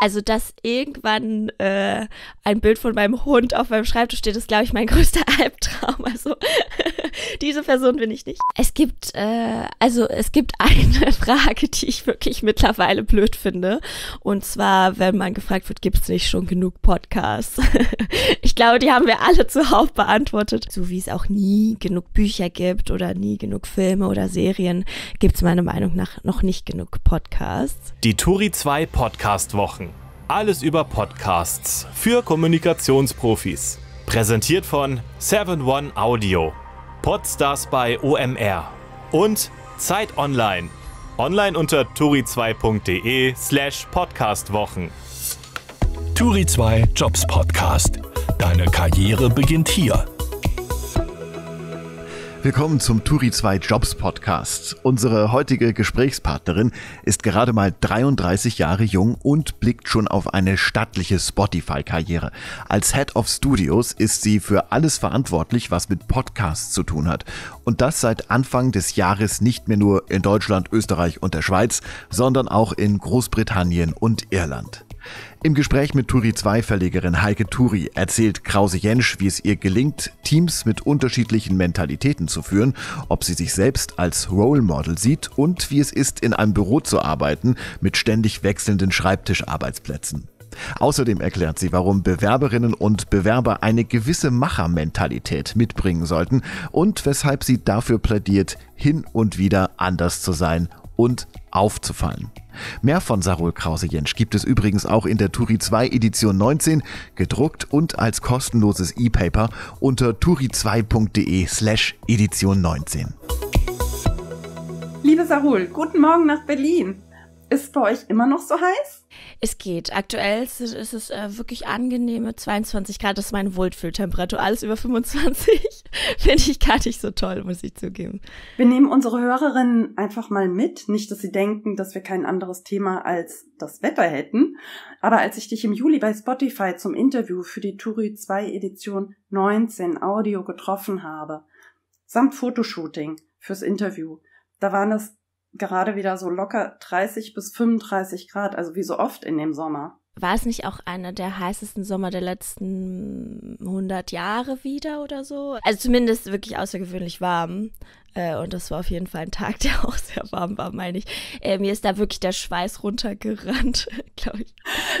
Also, dass irgendwann äh, ein Bild von meinem Hund auf meinem Schreibtisch steht, ist, glaube ich, mein größter Albtraum. Also, diese Person bin ich nicht. Es gibt, äh, also, es gibt eine Frage, die ich wirklich mittlerweile blöd finde. Und zwar, wenn man gefragt wird, gibt es nicht schon genug Podcasts? ich glaube, die haben wir alle zuhauf beantwortet. So wie es auch nie genug Bücher gibt oder nie genug Filme oder Serien, gibt es meiner Meinung nach noch nicht genug Podcasts. Die Turi 2 Podcast-Wochen. Alles über Podcasts für Kommunikationsprofis. Präsentiert von 7-One Audio, Podstars bei OMR und Zeit Online. Online unter turi2.de slash podcastwochen. Turi2 Jobs Podcast. Deine Karriere beginnt hier. Willkommen zum Turi 2 Jobs Podcast. Unsere heutige Gesprächspartnerin ist gerade mal 33 Jahre jung und blickt schon auf eine stattliche Spotify-Karriere. Als Head of Studios ist sie für alles verantwortlich, was mit Podcasts zu tun hat. Und das seit Anfang des Jahres nicht mehr nur in Deutschland, Österreich und der Schweiz, sondern auch in Großbritannien und Irland. Im Gespräch mit Turi 2 Verlegerin Heike Turi erzählt Krause Jensch, wie es ihr gelingt, Teams mit unterschiedlichen Mentalitäten zu führen, ob sie sich selbst als Role Model sieht und wie es ist, in einem Büro zu arbeiten mit ständig wechselnden Schreibtischarbeitsplätzen. Außerdem erklärt sie, warum Bewerberinnen und Bewerber eine gewisse Machermentalität mitbringen sollten und weshalb sie dafür plädiert, hin und wieder anders zu sein und aufzufallen. Mehr von Sarul Krause Jensch gibt es übrigens auch in der Turi 2 Edition 19, gedruckt und als kostenloses E-Paper unter turi2.de slash Edition 19. Liebe Sarul, guten Morgen nach Berlin. Ist bei euch immer noch so heiß? Es geht. Aktuell ist es, äh, wirklich angenehme 22 Grad. Das ist meine Wohlfühltemperatur. Alles über 25 finde ich gar nicht so toll, muss ich zugeben. Wir nehmen unsere Hörerinnen einfach mal mit. Nicht, dass sie denken, dass wir kein anderes Thema als das Wetter hätten. Aber als ich dich im Juli bei Spotify zum Interview für die Turi 2 Edition 19 Audio getroffen habe, samt Fotoshooting fürs Interview, da waren das gerade wieder so locker 30 bis 35 Grad, also wie so oft in dem Sommer. War es nicht auch einer der heißesten Sommer der letzten 100 Jahre wieder oder so? Also zumindest wirklich außergewöhnlich warm. Äh, und das war auf jeden Fall ein Tag, der auch sehr warm war, meine ich. Äh, mir ist da wirklich der Schweiß runtergerannt, glaube ich.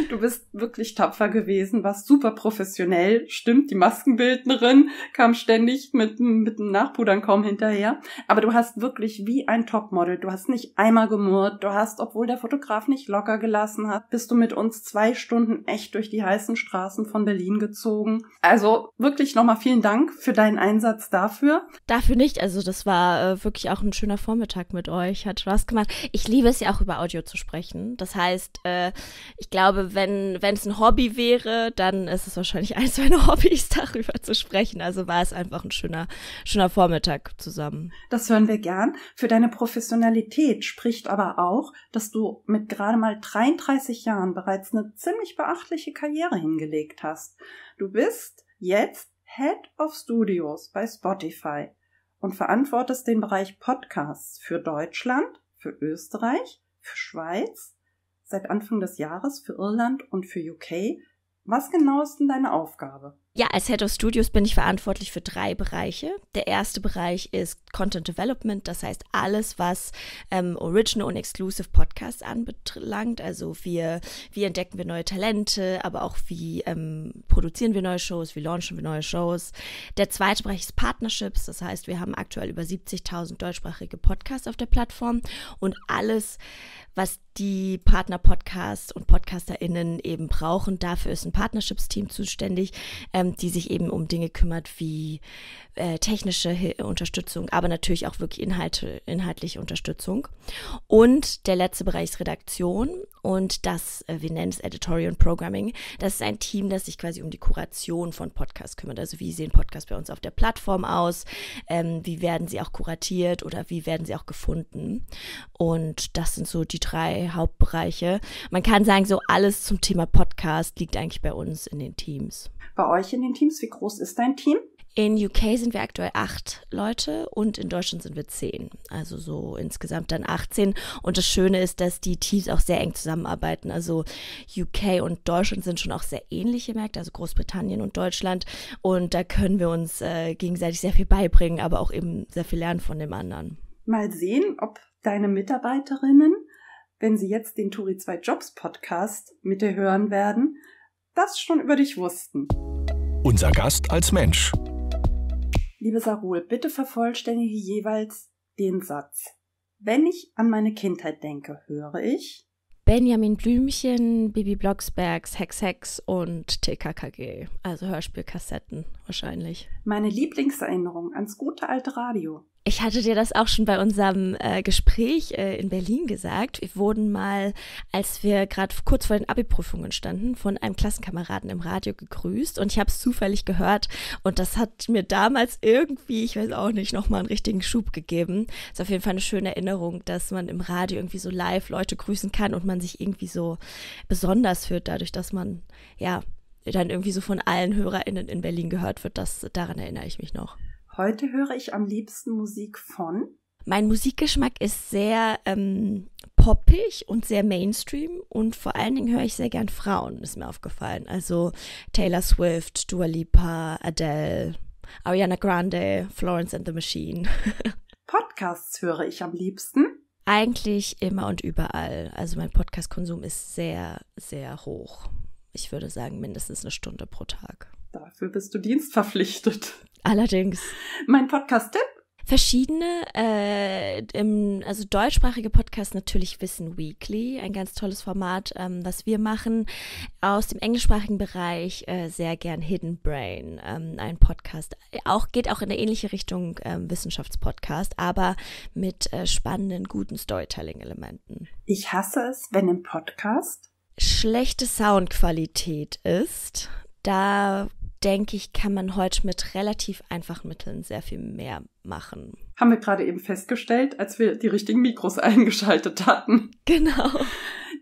Du bist wirklich tapfer gewesen, warst super professionell. Stimmt, die Maskenbildnerin kam ständig mit, mit dem Nachpudern kaum hinterher. Aber du hast wirklich wie ein Topmodel. Du hast nicht einmal gemurrt. Du hast, obwohl der Fotograf nicht locker gelassen hat, bist du mit uns zwei Stunden echt durch die heißen Straßen von Berlin gezogen. Also wirklich nochmal vielen Dank für deinen Einsatz dafür. Dafür nicht. Also das war war äh, wirklich auch ein schöner Vormittag mit euch. Hat Spaß gemacht. Ich liebe es ja auch über Audio zu sprechen. Das heißt, äh, ich glaube, wenn wenn es ein Hobby wäre, dann ist es wahrscheinlich eins meiner Hobbys, darüber zu sprechen. Also war es einfach ein schöner schöner Vormittag zusammen. Das hören wir gern. Für deine Professionalität spricht aber auch, dass du mit gerade mal 33 Jahren bereits eine ziemlich beachtliche Karriere hingelegt hast. Du bist jetzt Head of Studios bei Spotify und verantwortest den Bereich Podcasts für Deutschland, für Österreich, für Schweiz, seit Anfang des Jahres für Irland und für UK. Was genau ist denn deine Aufgabe? Ja, als Head of Studios bin ich verantwortlich für drei Bereiche. Der erste Bereich ist Content Development, das heißt alles, was ähm, Original und Exclusive Podcasts anbelangt. Also wir, wie entdecken wir neue Talente, aber auch wie ähm, produzieren wir neue Shows, wie launchen wir neue Shows. Der zweite Bereich ist Partnerships, das heißt wir haben aktuell über 70.000 deutschsprachige Podcasts auf der Plattform und alles, was die Partner-Podcasts und PodcasterInnen eben brauchen, dafür ist ein Partnerships-Team zuständig. Ähm, die sich eben um Dinge kümmert wie äh, technische Hil Unterstützung, aber natürlich auch wirklich Inhalte, inhaltliche Unterstützung. Und der letzte Bereich ist Redaktion und das, äh, wir nennen es Editorial Programming. Das ist ein Team, das sich quasi um die Kuration von Podcasts kümmert. Also wie sehen Podcasts bei uns auf der Plattform aus, ähm, wie werden sie auch kuratiert oder wie werden sie auch gefunden. Und das sind so die drei Hauptbereiche. Man kann sagen, so alles zum Thema Podcast liegt eigentlich bei uns in den Teams bei euch in den Teams? Wie groß ist dein Team? In UK sind wir aktuell acht Leute und in Deutschland sind wir zehn. Also so insgesamt dann 18. Und das Schöne ist, dass die Teams auch sehr eng zusammenarbeiten. Also UK und Deutschland sind schon auch sehr ähnliche Märkte, also Großbritannien und Deutschland. Und da können wir uns äh, gegenseitig sehr viel beibringen, aber auch eben sehr viel lernen von dem anderen. Mal sehen, ob deine Mitarbeiterinnen, wenn sie jetzt den Turi 2 Jobs Podcast mit dir hören werden, das schon über dich wussten. Unser Gast als Mensch. Liebe Sarul, bitte vervollständige jeweils den Satz. Wenn ich an meine Kindheit denke, höre ich Benjamin Blümchen, Bibi Blocksbergs, Hex Hex und TKKG. Also Hörspielkassetten wahrscheinlich. Meine Lieblingserinnerung ans gute alte Radio. Ich hatte dir das auch schon bei unserem äh, Gespräch äh, in Berlin gesagt. Wir wurden mal, als wir gerade kurz vor den Abi-Prüfungen standen, von einem Klassenkameraden im Radio gegrüßt und ich habe es zufällig gehört und das hat mir damals irgendwie, ich weiß auch nicht, nochmal einen richtigen Schub gegeben. Ist auf jeden Fall eine schöne Erinnerung, dass man im Radio irgendwie so live Leute grüßen kann und man sich irgendwie so besonders fühlt, dadurch, dass man ja dann irgendwie so von allen HörerInnen in Berlin gehört wird. Das, daran erinnere ich mich noch. Heute höre ich am liebsten Musik von. Mein Musikgeschmack ist sehr ähm, poppig und sehr Mainstream und vor allen Dingen höre ich sehr gern Frauen, ist mir aufgefallen. Also Taylor Swift, Dua Lipa, Adele, Ariana Grande, Florence and the Machine. Podcasts höre ich am liebsten. Eigentlich immer und überall. Also mein Podcast-Konsum ist sehr, sehr hoch. Ich würde sagen mindestens eine Stunde pro Tag. Dafür bist du dienstverpflichtet. Allerdings. Mein Podcast-Tipp? Verschiedene, äh, im, also deutschsprachige Podcasts natürlich Wissen Weekly, ein ganz tolles Format, ähm, was wir machen. Aus dem englischsprachigen Bereich äh, sehr gern Hidden Brain, ähm, ein Podcast. Auch geht auch in eine ähnliche Richtung ähm, Wissenschaftspodcast, aber mit äh, spannenden, guten Storytelling-Elementen. Ich hasse es, wenn im Podcast schlechte Soundqualität ist da denke ich, kann man heute mit relativ einfachen Mitteln sehr viel mehr machen. Haben wir gerade eben festgestellt, als wir die richtigen Mikros eingeschaltet hatten. Genau.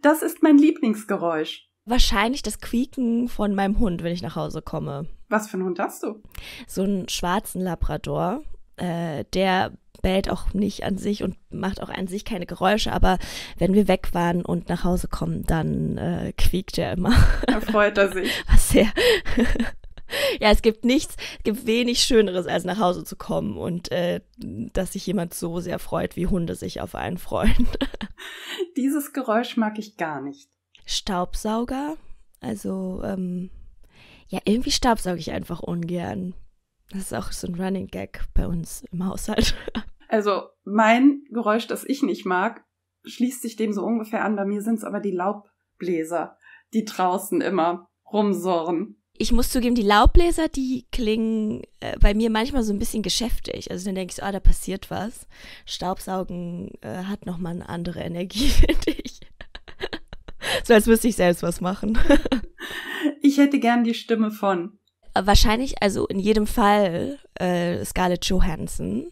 Das ist mein Lieblingsgeräusch. Wahrscheinlich das Quieken von meinem Hund, wenn ich nach Hause komme. Was für einen Hund hast du? So einen schwarzen Labrador. Äh, der bellt auch nicht an sich und macht auch an sich keine Geräusche, aber wenn wir weg waren und nach Hause kommen, dann äh, quiekt er immer. Da freut er sich. Was sehr ja, es gibt nichts, es gibt wenig Schöneres, als nach Hause zu kommen und äh, dass sich jemand so sehr freut, wie Hunde sich auf einen freuen. Dieses Geräusch mag ich gar nicht. Staubsauger, also ähm, ja, irgendwie staubsauge ich einfach ungern. Das ist auch so ein Running Gag bei uns im Haushalt. Also mein Geräusch, das ich nicht mag, schließt sich dem so ungefähr an. Bei mir sind es aber die Laubbläser, die draußen immer rumsurren ich muss zugeben, die Laubbläser, die klingen äh, bei mir manchmal so ein bisschen geschäftig. Also dann denke ich so, ah, da passiert was. Staubsaugen äh, hat nochmal eine andere Energie, finde ich. so als müsste ich selbst was machen. ich hätte gern die Stimme von wahrscheinlich, also in jedem Fall äh, Scarlett Johansson,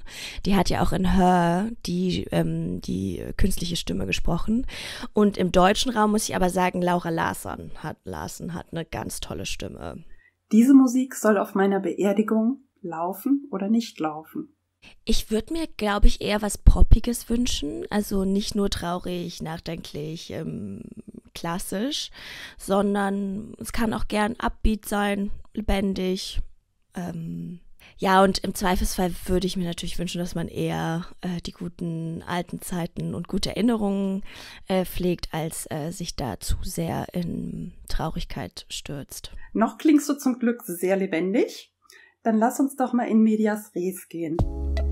die hat ja auch in Her die, ähm, die künstliche Stimme gesprochen. Und im deutschen Raum muss ich aber sagen, Laura Larsson hat, Larsson hat eine ganz tolle Stimme. Diese Musik soll auf meiner Beerdigung laufen oder nicht laufen. Ich würde mir, glaube ich, eher was Poppiges wünschen. Also nicht nur traurig, nachdenklich, ähm, klassisch, sondern es kann auch gern Upbeat sein, lebendig. Ähm, ja, und im Zweifelsfall würde ich mir natürlich wünschen, dass man eher äh, die guten alten Zeiten und gute Erinnerungen äh, pflegt, als äh, sich da zu sehr in Traurigkeit stürzt. Noch klingst du zum Glück sehr lebendig. Dann lass uns doch mal in Medias Res gehen.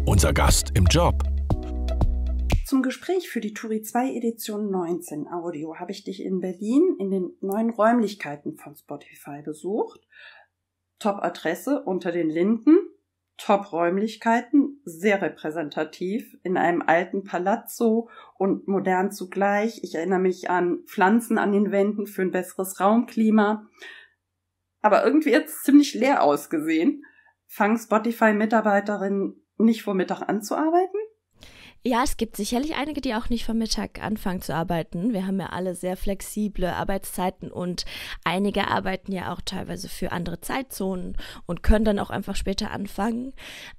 Unser Gast im Job. Zum Gespräch für die Turi 2 Edition 19 Audio habe ich dich in Berlin in den neuen Räumlichkeiten von Spotify besucht. Top-Adresse unter den Linden, Top-Räumlichkeiten, sehr repräsentativ, in einem alten Palazzo und modern zugleich. Ich erinnere mich an Pflanzen an den Wänden für ein besseres Raumklima. Aber irgendwie jetzt ziemlich leer ausgesehen. Fangen Spotify-Mitarbeiterinnen nicht vor Mittag an zu arbeiten? Ja, es gibt sicherlich einige, die auch nicht vom Mittag anfangen zu arbeiten. Wir haben ja alle sehr flexible Arbeitszeiten und einige arbeiten ja auch teilweise für andere Zeitzonen und können dann auch einfach später anfangen.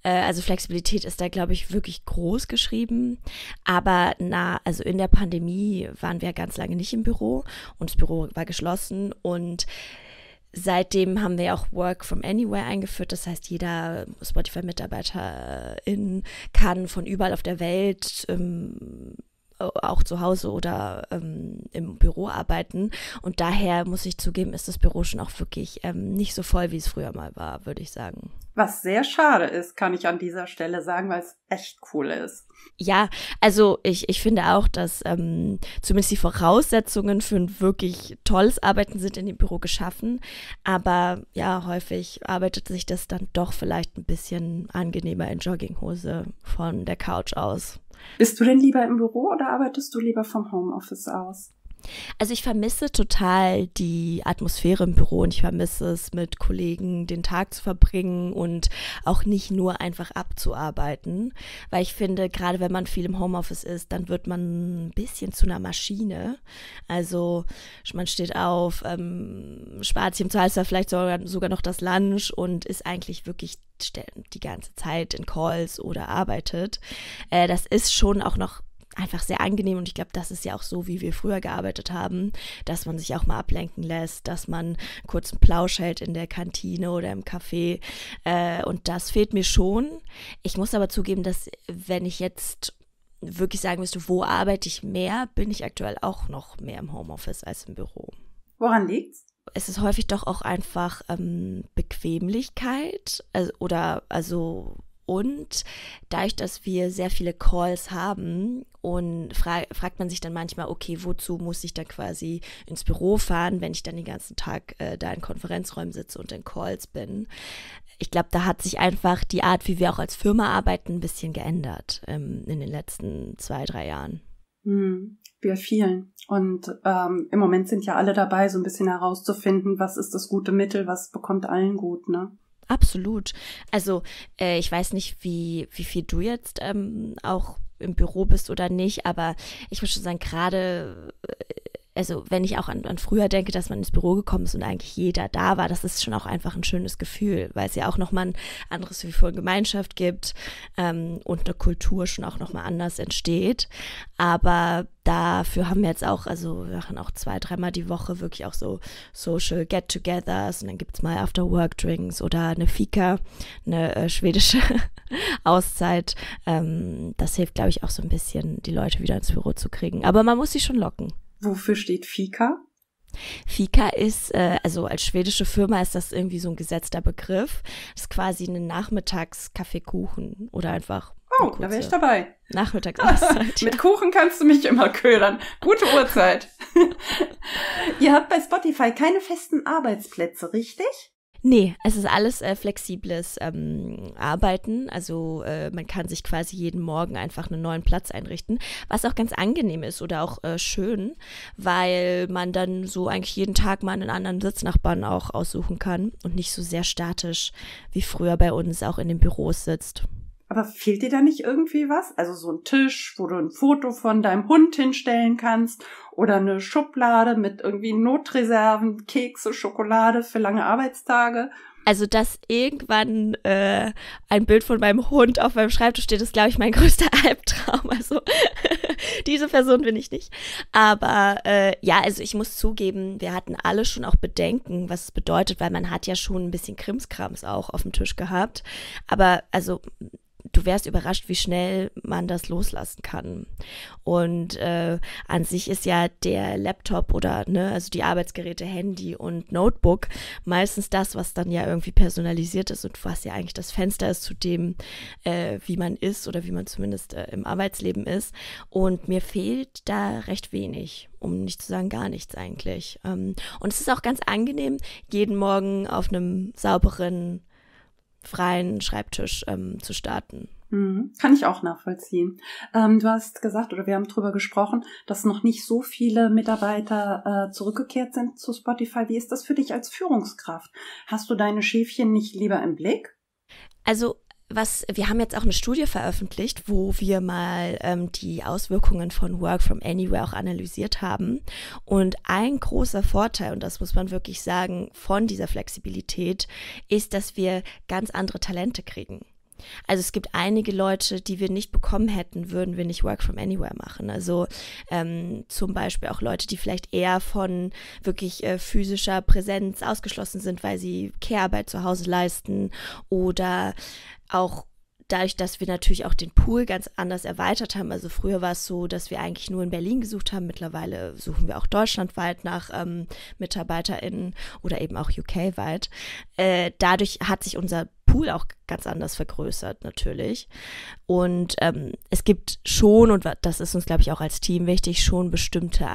Äh, also Flexibilität ist da, glaube ich, wirklich groß geschrieben. Aber na, also in der Pandemie waren wir ganz lange nicht im Büro und das Büro war geschlossen und Seitdem haben wir auch Work from Anywhere eingeführt. Das heißt, jeder Spotify-Mitarbeiter äh, kann von überall auf der Welt ähm, äh, auch zu Hause oder ähm, im Büro arbeiten. Und daher muss ich zugeben, ist das Büro schon auch wirklich ähm, nicht so voll, wie es früher mal war, würde ich sagen. Was sehr schade ist, kann ich an dieser Stelle sagen, weil es echt cool ist. Ja, also ich, ich finde auch, dass ähm, zumindest die Voraussetzungen für ein wirklich tolles Arbeiten sind in dem Büro geschaffen. Aber ja, häufig arbeitet sich das dann doch vielleicht ein bisschen angenehmer in Jogginghose von der Couch aus. Bist du denn lieber im Büro oder arbeitest du lieber vom Homeoffice aus? Also ich vermisse total die Atmosphäre im Büro und ich vermisse es, mit Kollegen den Tag zu verbringen und auch nicht nur einfach abzuarbeiten, weil ich finde, gerade wenn man viel im Homeoffice ist, dann wird man ein bisschen zu einer Maschine. Also man steht auf, ähm, spart sich im Zweifelsfall vielleicht sogar, sogar noch das Lunch und ist eigentlich wirklich die ganze Zeit in Calls oder arbeitet. Äh, das ist schon auch noch einfach sehr angenehm und ich glaube, das ist ja auch so, wie wir früher gearbeitet haben, dass man sich auch mal ablenken lässt, dass man kurz einen Plausch hält in der Kantine oder im Café äh, und das fehlt mir schon. Ich muss aber zugeben, dass wenn ich jetzt wirklich sagen müsste, wo arbeite ich mehr, bin ich aktuell auch noch mehr im Homeoffice als im Büro. Woran liegt's? es ist häufig doch auch einfach ähm, Bequemlichkeit also, oder also und dadurch, dass wir sehr viele Calls haben und fra fragt man sich dann manchmal, okay, wozu muss ich dann quasi ins Büro fahren, wenn ich dann den ganzen Tag äh, da in Konferenzräumen sitze und in Calls bin? Ich glaube, da hat sich einfach die Art, wie wir auch als Firma arbeiten, ein bisschen geändert ähm, in den letzten zwei, drei Jahren. Hm, wir vielen. Und ähm, im Moment sind ja alle dabei, so ein bisschen herauszufinden, was ist das gute Mittel, was bekommt allen gut, ne? Absolut. Also äh, ich weiß nicht, wie, wie viel du jetzt ähm, auch im Büro bist oder nicht, aber ich muss schon sagen, gerade äh, also wenn ich auch an, an, früher denke, dass man ins Büro gekommen ist und eigentlich jeder da war, das ist schon auch einfach ein schönes Gefühl, weil es ja auch nochmal ein anderes Gefühl von Gemeinschaft gibt ähm, und eine Kultur schon auch nochmal anders entsteht. Aber dafür haben wir jetzt auch, also wir machen auch zwei, dreimal die Woche wirklich auch so Social Get-togethers und dann gibt es mal After-Work-Drinks oder eine Fika, eine äh, schwedische Auszeit. Ähm, das hilft, glaube ich, auch so ein bisschen, die Leute wieder ins Büro zu kriegen. Aber man muss sie schon locken. Wofür steht Fika? Fika ist, äh, also als schwedische Firma ist das irgendwie so ein gesetzter Begriff. Das ist quasi ein Nachmittagskaffeekuchen oder einfach. Oh, da wäre ich dabei. Nachmittags. Mit Kuchen kannst du mich immer ködern. Gute Uhrzeit. Ihr habt bei Spotify keine festen Arbeitsplätze, richtig? Nee, es ist alles äh, flexibles ähm, Arbeiten. Also äh, man kann sich quasi jeden Morgen einfach einen neuen Platz einrichten, was auch ganz angenehm ist oder auch äh, schön, weil man dann so eigentlich jeden Tag mal einen anderen Sitznachbarn auch aussuchen kann und nicht so sehr statisch wie früher bei uns auch in den Büros sitzt. Aber fehlt dir da nicht irgendwie was? Also so ein Tisch, wo du ein Foto von deinem Hund hinstellen kannst oder eine Schublade mit irgendwie Notreserven, Kekse, Schokolade für lange Arbeitstage. Also, dass irgendwann äh, ein Bild von meinem Hund auf meinem Schreibtisch steht, ist, glaube ich, mein größter Albtraum. Also, diese Person bin ich nicht. Aber äh, ja, also ich muss zugeben, wir hatten alle schon auch Bedenken, was es bedeutet, weil man hat ja schon ein bisschen Krimskrams auch auf dem Tisch gehabt. Aber also du wärst überrascht, wie schnell man das loslassen kann. Und äh, an sich ist ja der Laptop oder, ne, also die Arbeitsgeräte, Handy und Notebook meistens das, was dann ja irgendwie personalisiert ist und was ja eigentlich das Fenster ist zu dem, äh, wie man ist oder wie man zumindest äh, im Arbeitsleben ist. Und mir fehlt da recht wenig um nicht zu sagen gar nichts eigentlich. Ähm, und es ist auch ganz angenehm, jeden Morgen auf einem sauberen freien Schreibtisch ähm, zu starten. Mhm. Kann ich auch nachvollziehen. Ähm, du hast gesagt, oder wir haben drüber gesprochen, dass noch nicht so viele Mitarbeiter äh, zurückgekehrt sind zu Spotify. Wie ist das für dich als Führungskraft? Hast du deine Schäfchen nicht lieber im Blick? Also was wir haben jetzt auch eine Studie veröffentlicht, wo wir mal ähm, die Auswirkungen von Work from Anywhere auch analysiert haben. Und ein großer Vorteil, und das muss man wirklich sagen, von dieser Flexibilität ist, dass wir ganz andere Talente kriegen. Also es gibt einige Leute, die wir nicht bekommen hätten, würden wir nicht Work from Anywhere machen. Also ähm, zum Beispiel auch Leute, die vielleicht eher von wirklich äh, physischer Präsenz ausgeschlossen sind, weil sie Care-Arbeit zu Hause leisten oder auch dadurch, dass wir natürlich auch den Pool ganz anders erweitert haben. Also früher war es so, dass wir eigentlich nur in Berlin gesucht haben. Mittlerweile suchen wir auch deutschlandweit nach ähm, MitarbeiterInnen oder eben auch UK-weit. Äh, dadurch hat sich unser Pool auch ganz anders vergrößert natürlich. Und ähm, es gibt schon, und das ist uns, glaube ich, auch als Team wichtig, schon bestimmte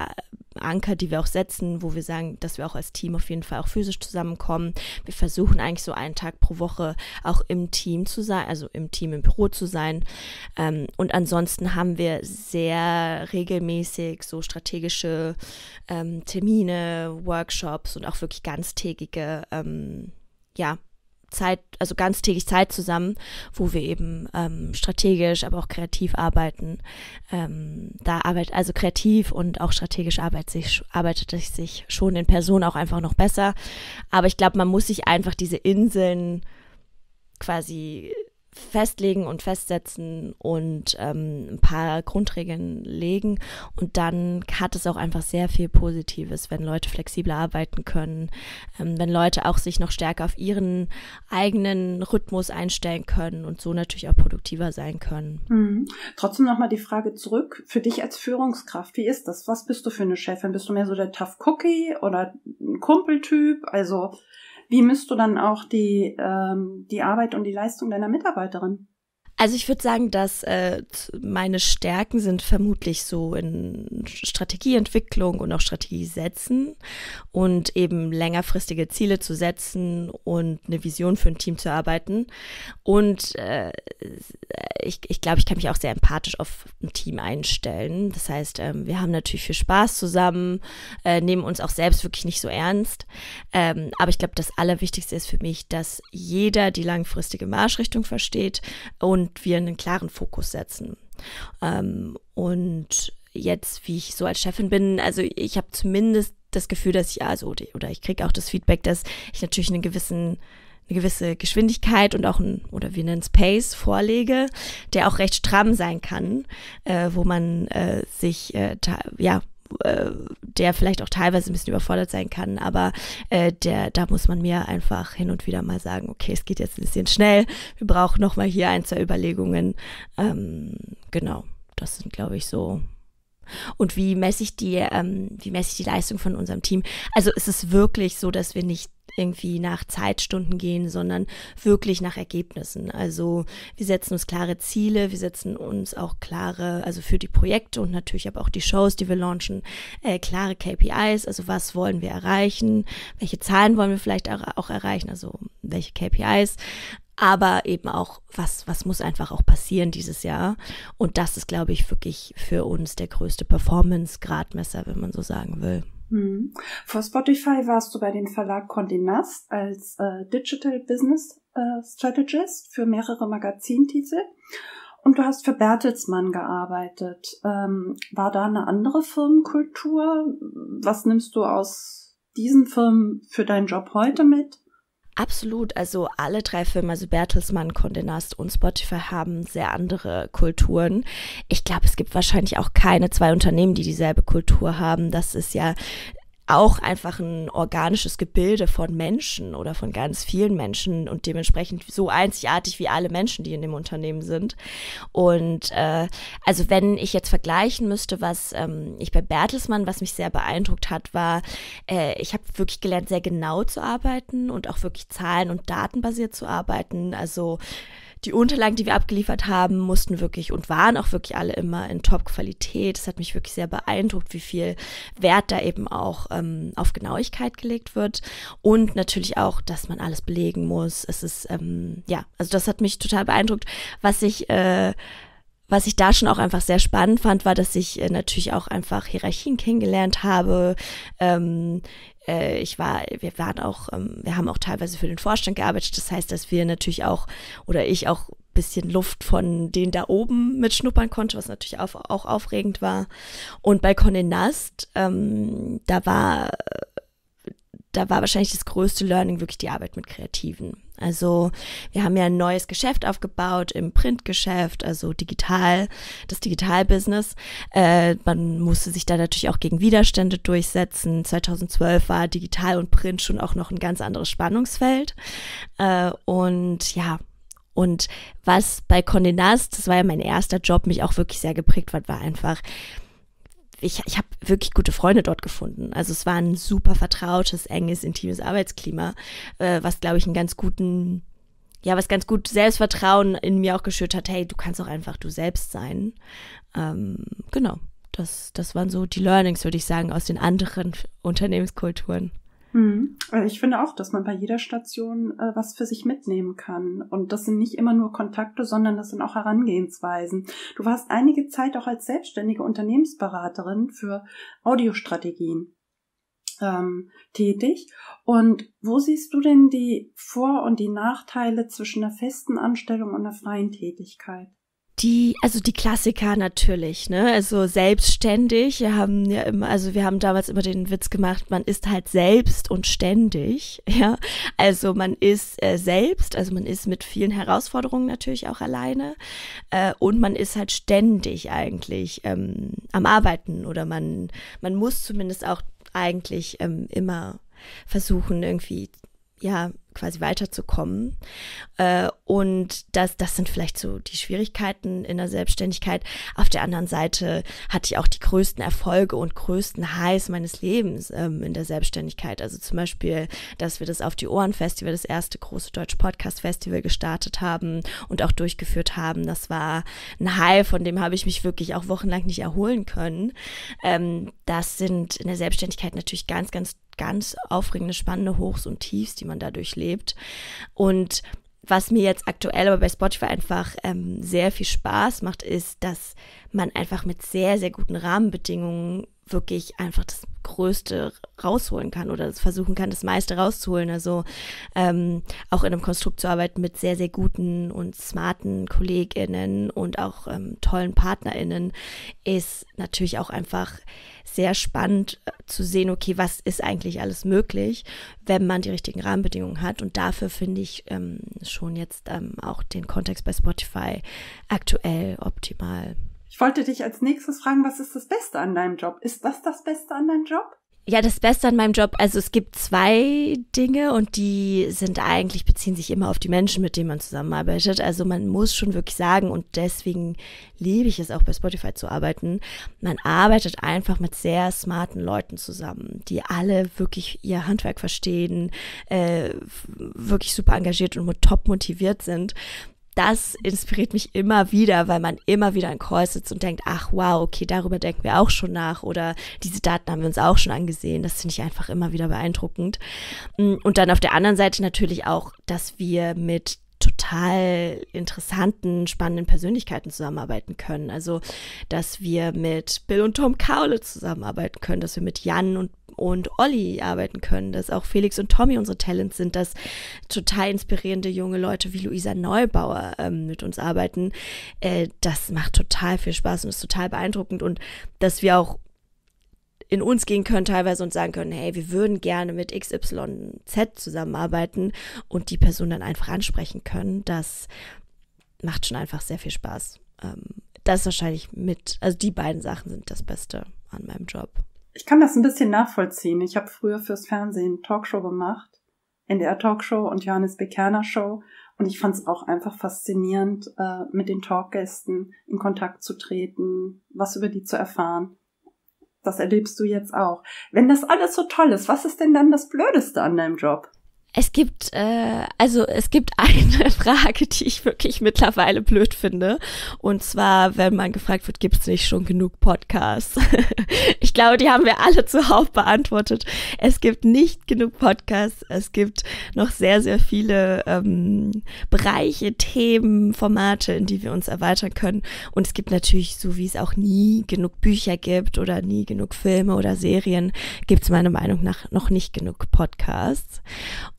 Anker, die wir auch setzen, wo wir sagen, dass wir auch als Team auf jeden Fall auch physisch zusammenkommen. Wir versuchen eigentlich so einen Tag pro Woche auch im Team zu sein, also im Team im Büro zu sein. Ähm, und ansonsten haben wir sehr regelmäßig so strategische ähm, Termine, Workshops und auch wirklich ganztägige ähm, ja, Zeit, also ganztägig Zeit zusammen, wo wir eben ähm, strategisch, aber auch kreativ arbeiten. Ähm, da arbeitet also kreativ und auch strategisch arbeitet sich, arbeitet sich schon in Person auch einfach noch besser. Aber ich glaube, man muss sich einfach diese Inseln quasi festlegen und festsetzen und ähm, ein paar Grundregeln legen. Und dann hat es auch einfach sehr viel Positives, wenn Leute flexibler arbeiten können, ähm, wenn Leute auch sich noch stärker auf ihren eigenen Rhythmus einstellen können und so natürlich auch produktiver sein können. Mhm. Trotzdem nochmal die Frage zurück. Für dich als Führungskraft, wie ist das? Was bist du für eine Chefin? Bist du mehr so der Tough Cookie oder ein Kumpeltyp? Also wie misst du dann auch die, ähm, die Arbeit und die Leistung deiner Mitarbeiterin? Also ich würde sagen, dass äh, meine Stärken sind vermutlich so in Strategieentwicklung und auch Strategie setzen und eben längerfristige Ziele zu setzen und eine Vision für ein Team zu arbeiten. Und äh, ich, ich glaube, ich kann mich auch sehr empathisch auf ein Team einstellen. Das heißt, ähm, wir haben natürlich viel Spaß zusammen, äh, nehmen uns auch selbst wirklich nicht so ernst. Ähm, aber ich glaube, das Allerwichtigste ist für mich, dass jeder die langfristige Marschrichtung versteht und und wir einen klaren Fokus setzen. Ähm, und jetzt, wie ich so als Chefin bin, also ich habe zumindest das Gefühl, dass ich, also, oder ich kriege auch das Feedback, dass ich natürlich einen gewissen eine gewisse Geschwindigkeit und auch ein, oder wir nennen es Pace, vorlege, der auch recht stramm sein kann, äh, wo man äh, sich äh, ja äh, der vielleicht auch teilweise ein bisschen überfordert sein kann, aber äh, der, da muss man mir einfach hin und wieder mal sagen, okay, es geht jetzt ein bisschen schnell, wir brauchen nochmal hier ein, zwei Überlegungen. Ähm, genau, das sind, glaube ich, so und wie messe ich die, ähm, wie messe ich die Leistung von unserem Team? Also es ist wirklich so, dass wir nicht irgendwie nach Zeitstunden gehen, sondern wirklich nach Ergebnissen. Also wir setzen uns klare Ziele, wir setzen uns auch klare, also für die Projekte und natürlich aber auch die Shows, die wir launchen, äh, klare KPIs, also was wollen wir erreichen, welche Zahlen wollen wir vielleicht auch erreichen, also welche KPIs aber eben auch, was, was muss einfach auch passieren dieses Jahr. Und das ist, glaube ich, wirklich für uns der größte Performance-Gradmesser, wenn man so sagen will. Mhm. Vor Spotify warst du bei dem Verlag Condé Nast als äh, Digital Business äh, Strategist für mehrere Magazintitel und du hast für Bertelsmann gearbeitet. Ähm, war da eine andere Firmenkultur? Was nimmst du aus diesen Firmen für deinen Job heute mit? Absolut, also alle drei Filme, also Bertelsmann, Condé Nast und Spotify haben sehr andere Kulturen. Ich glaube, es gibt wahrscheinlich auch keine zwei Unternehmen, die dieselbe Kultur haben. Das ist ja auch einfach ein organisches Gebilde von Menschen oder von ganz vielen Menschen und dementsprechend so einzigartig wie alle Menschen, die in dem Unternehmen sind. Und äh, also wenn ich jetzt vergleichen müsste, was ähm, ich bei Bertelsmann, was mich sehr beeindruckt hat, war, äh, ich habe wirklich gelernt, sehr genau zu arbeiten und auch wirklich zahlen- und datenbasiert zu arbeiten. Also die Unterlagen, die wir abgeliefert haben, mussten wirklich und waren auch wirklich alle immer in Top-Qualität. Es hat mich wirklich sehr beeindruckt, wie viel Wert da eben auch ähm, auf Genauigkeit gelegt wird und natürlich auch, dass man alles belegen muss. Es ist, ähm, ja, also das hat mich total beeindruckt, was ich äh, was ich da schon auch einfach sehr spannend fand, war, dass ich äh, natürlich auch einfach Hierarchien kennengelernt habe. Ähm, äh, ich war, wir waren auch, ähm, wir haben auch teilweise für den Vorstand gearbeitet. Das heißt, dass wir natürlich auch oder ich auch bisschen Luft von denen da oben mitschnuppern konnte, was natürlich auch, auch aufregend war. Und bei Condé Nast, ähm, da war da war wahrscheinlich das größte Learning wirklich die Arbeit mit Kreativen. Also wir haben ja ein neues Geschäft aufgebaut im Printgeschäft, also digital, das Digitalbusiness. Äh, man musste sich da natürlich auch gegen Widerstände durchsetzen. 2012 war digital und Print schon auch noch ein ganz anderes Spannungsfeld. Äh, und ja, und was bei Condé Nast, das war ja mein erster Job, mich auch wirklich sehr geprägt hat, war einfach, ich, ich habe wirklich gute Freunde dort gefunden. Also es war ein super vertrautes, enges, intimes Arbeitsklima, äh, was, glaube ich, einen ganz guten, ja, was ganz gut Selbstvertrauen in mir auch geschürt hat. Hey, du kannst auch einfach du selbst sein. Ähm, genau, das, das waren so die Learnings, würde ich sagen, aus den anderen Unternehmenskulturen. Mhm. Äh, ich finde auch, dass man bei jeder Station äh, was für sich mitnehmen kann. Und das sind nicht immer nur Kontakte, sondern das sind auch Herangehensweisen. Du warst einige Zeit auch als selbstständige Unternehmensberaterin für Audiostrategien ähm, tätig. Und wo siehst du denn die Vor- und die Nachteile zwischen einer festen Anstellung und einer freien Tätigkeit? Die, also die Klassiker natürlich, ne? Also selbstständig. Wir haben ja immer, also wir haben damals immer den Witz gemacht, man ist halt selbst und ständig, ja. Also man ist äh, selbst, also man ist mit vielen Herausforderungen natürlich auch alleine äh, und man ist halt ständig eigentlich ähm, am Arbeiten oder man, man muss zumindest auch eigentlich ähm, immer versuchen, irgendwie, ja, quasi weiterzukommen. Äh, und das, das sind vielleicht so die Schwierigkeiten in der Selbstständigkeit. Auf der anderen Seite hatte ich auch die größten Erfolge und größten Highs meines Lebens ähm, in der Selbstständigkeit. Also zum Beispiel, dass wir das auf die Ohren Festival, das erste große Deutsch Podcast Festival gestartet haben und auch durchgeführt haben. Das war ein High, von dem habe ich mich wirklich auch wochenlang nicht erholen können. Ähm, das sind in der Selbstständigkeit natürlich ganz, ganz ganz aufregende, spannende Hochs und Tiefs, die man dadurch lebt. Und was mir jetzt aktuell aber bei Spotify einfach ähm, sehr viel Spaß macht, ist, dass man einfach mit sehr, sehr guten Rahmenbedingungen wirklich einfach das Größte rausholen kann oder versuchen kann, das meiste rauszuholen. Also ähm, auch in einem Konstrukt zu arbeiten mit sehr, sehr guten und smarten KollegInnen und auch ähm, tollen PartnerInnen ist natürlich auch einfach sehr spannend äh, zu sehen, okay, was ist eigentlich alles möglich, wenn man die richtigen Rahmenbedingungen hat. Und dafür finde ich ähm, schon jetzt ähm, auch den Kontext bei Spotify aktuell optimal. Ich wollte dich als nächstes fragen, was ist das Beste an deinem Job? Ist das das Beste an deinem Job? Ja, das Beste an meinem Job, also es gibt zwei Dinge und die sind eigentlich, beziehen sich immer auf die Menschen, mit denen man zusammenarbeitet. Also man muss schon wirklich sagen und deswegen liebe ich es auch bei Spotify zu arbeiten. Man arbeitet einfach mit sehr smarten Leuten zusammen, die alle wirklich ihr Handwerk verstehen, äh, wirklich super engagiert und top motiviert sind das inspiriert mich immer wieder, weil man immer wieder in Calls sitzt und denkt, ach wow, okay, darüber denken wir auch schon nach oder diese Daten haben wir uns auch schon angesehen. Das finde ich einfach immer wieder beeindruckend. Mm, und dann auf der anderen Seite natürlich auch, dass wir mit total interessanten, spannenden Persönlichkeiten zusammenarbeiten können. Also, dass wir mit Bill und Tom Kaule zusammenarbeiten können, dass wir mit Jan und und Olli arbeiten können, dass auch Felix und Tommy unsere Talents sind, dass total inspirierende junge Leute wie Luisa Neubauer ähm, mit uns arbeiten. Äh, das macht total viel Spaß und ist total beeindruckend und dass wir auch in uns gehen können teilweise und sagen können, hey, wir würden gerne mit XYZ zusammenarbeiten und die Person dann einfach ansprechen können, das macht schon einfach sehr viel Spaß. Ähm, das ist wahrscheinlich mit, also die beiden Sachen sind das Beste an meinem Job. Ich kann das ein bisschen nachvollziehen. Ich habe früher fürs Fernsehen Talkshow gemacht, NDR Talkshow und Johannes Bekerner Show. Und ich fand es auch einfach faszinierend, äh, mit den Talkgästen in Kontakt zu treten, was über die zu erfahren. Das erlebst du jetzt auch. Wenn das alles so toll ist, was ist denn dann das Blödeste an deinem Job? Es gibt gibt, äh, also es gibt eine Frage, die ich wirklich mittlerweile blöd finde. Und zwar, wenn man gefragt wird, gibt es nicht schon genug Podcasts? ich glaube, die haben wir alle zuhauf beantwortet. Es gibt nicht genug Podcasts. Es gibt noch sehr, sehr viele ähm, Bereiche, Themen, Formate, in die wir uns erweitern können. Und es gibt natürlich, so wie es auch nie genug Bücher gibt oder nie genug Filme oder Serien, gibt es meiner Meinung nach noch nicht genug Podcasts.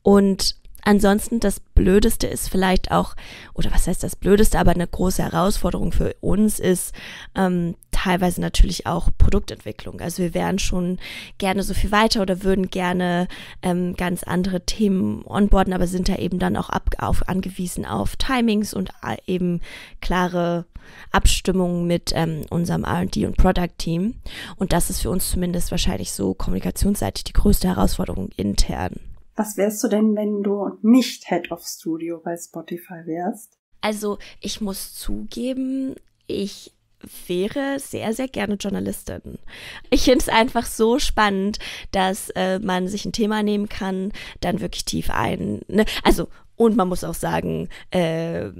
Und Ansonsten das Blödeste ist vielleicht auch, oder was heißt das Blödeste, aber eine große Herausforderung für uns ist ähm, teilweise natürlich auch Produktentwicklung. Also wir wären schon gerne so viel weiter oder würden gerne ähm, ganz andere Themen onboarden, aber sind da eben dann auch ab, auf, angewiesen auf Timings und äh, eben klare Abstimmungen mit ähm, unserem RD und Product Team. Und das ist für uns zumindest wahrscheinlich so kommunikationsseitig die größte Herausforderung intern. Was wärst du denn, wenn du nicht Head of Studio bei Spotify wärst? Also, ich muss zugeben, ich wäre sehr, sehr gerne Journalistin. Ich finde es einfach so spannend, dass äh, man sich ein Thema nehmen kann, dann wirklich tief ein. Ne? Also, und man muss auch sagen, äh,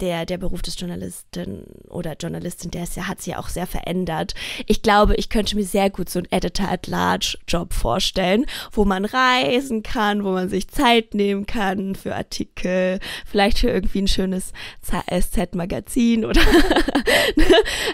der, der Beruf des Journalisten oder Journalistin, der ist ja, hat sich ja auch sehr verändert. Ich glaube, ich könnte mir sehr gut so einen Editor-at-Large-Job vorstellen, wo man reisen kann, wo man sich Zeit nehmen kann für Artikel, vielleicht für irgendwie ein schönes SZ-Magazin oder ne?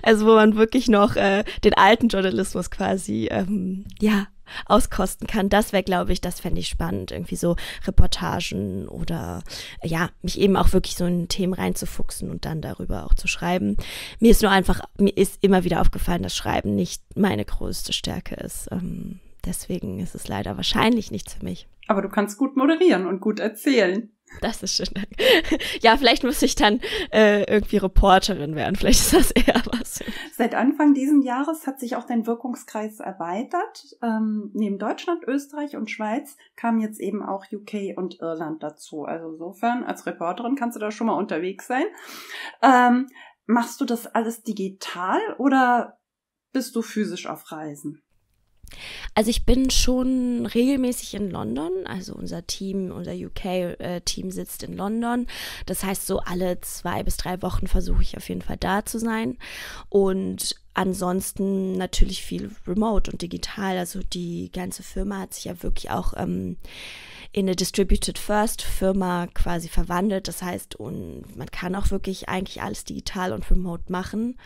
also wo man wirklich noch äh, den alten Journalismus quasi ähm, ja auskosten kann. Das wäre, glaube ich, das fände ich spannend. Irgendwie so Reportagen oder ja, mich eben auch wirklich so in Themen reinzufuchsen und dann darüber auch zu schreiben. Mir ist nur einfach, mir ist immer wieder aufgefallen, dass Schreiben nicht meine größte Stärke ist. Ähm, deswegen ist es leider wahrscheinlich nichts für mich. Aber du kannst gut moderieren und gut erzählen. Das ist schön. Ja, vielleicht muss ich dann äh, irgendwie Reporterin werden. Vielleicht ist das eher was. Seit Anfang diesen Jahres hat sich auch dein Wirkungskreis erweitert. Ähm, neben Deutschland, Österreich und Schweiz kamen jetzt eben auch UK und Irland dazu. Also insofern, als Reporterin kannst du da schon mal unterwegs sein. Ähm, machst du das alles digital oder bist du physisch auf Reisen? Also ich bin schon regelmäßig in London. Also unser Team, unser UK-Team äh, sitzt in London. Das heißt, so alle zwei bis drei Wochen versuche ich auf jeden Fall da zu sein. Und ansonsten natürlich viel remote und digital. Also die ganze Firma hat sich ja wirklich auch ähm, in eine Distributed First Firma quasi verwandelt. Das heißt, und man kann auch wirklich eigentlich alles digital und remote machen.